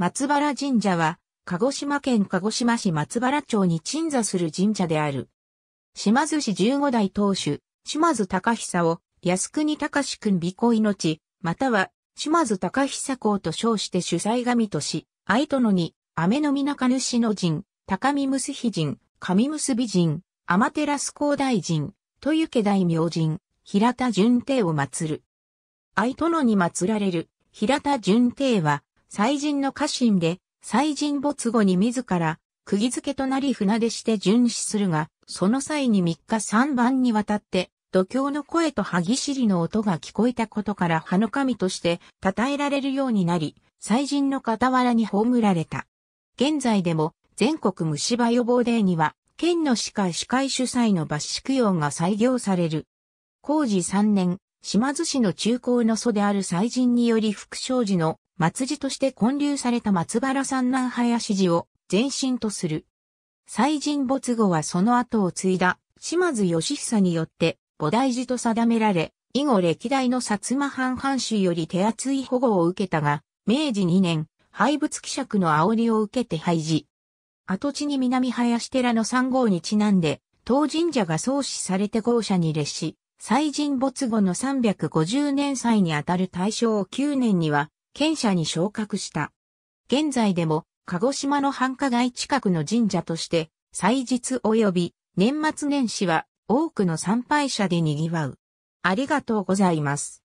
松原神社は、鹿児島県鹿児島市松原町に鎮座する神社である。島津市十五代当主、島津隆久を、靖国隆君美子命、または、島津隆久公と称して主催神とし、愛殿に、雨の皆ぬ主の神、高見結ひ神、上結び神、天照高大神、豊家大明神、平田順帝を祀る。愛殿に祀られる、平田順帝は、祭神の家臣で、祭神没後に自ら、釘付けとなり船出して巡視するが、その際に3日3番にわたって、度胸の声と歯ぎしりの音が聞こえたことから歯の神として称えられるようになり、祭神の傍らに葬られた。現在でも全国虫歯予防デーには、県の歯科医師会主催の抜歯用が採用される。工事3年、島津市の中高の祖である祭神により副商事の末寺として建立された松原三南林寺を前身とする。祭神没後はその後を継いだ島津義久によって菩提寺と定められ、以後歴代の薩摩藩藩主より手厚い保護を受けたが、明治2年、廃仏希釈の煽りを受けて廃寺。跡地に南林寺の三号にちなんで、当神社が創始されて豪舎に列し、祭神没後の350年祭にあたる大正9年には、県社に昇格した。現在でも、鹿児島の繁華街近くの神社として、祭日及び年末年始は多くの参拝者で賑わう。ありがとうございます。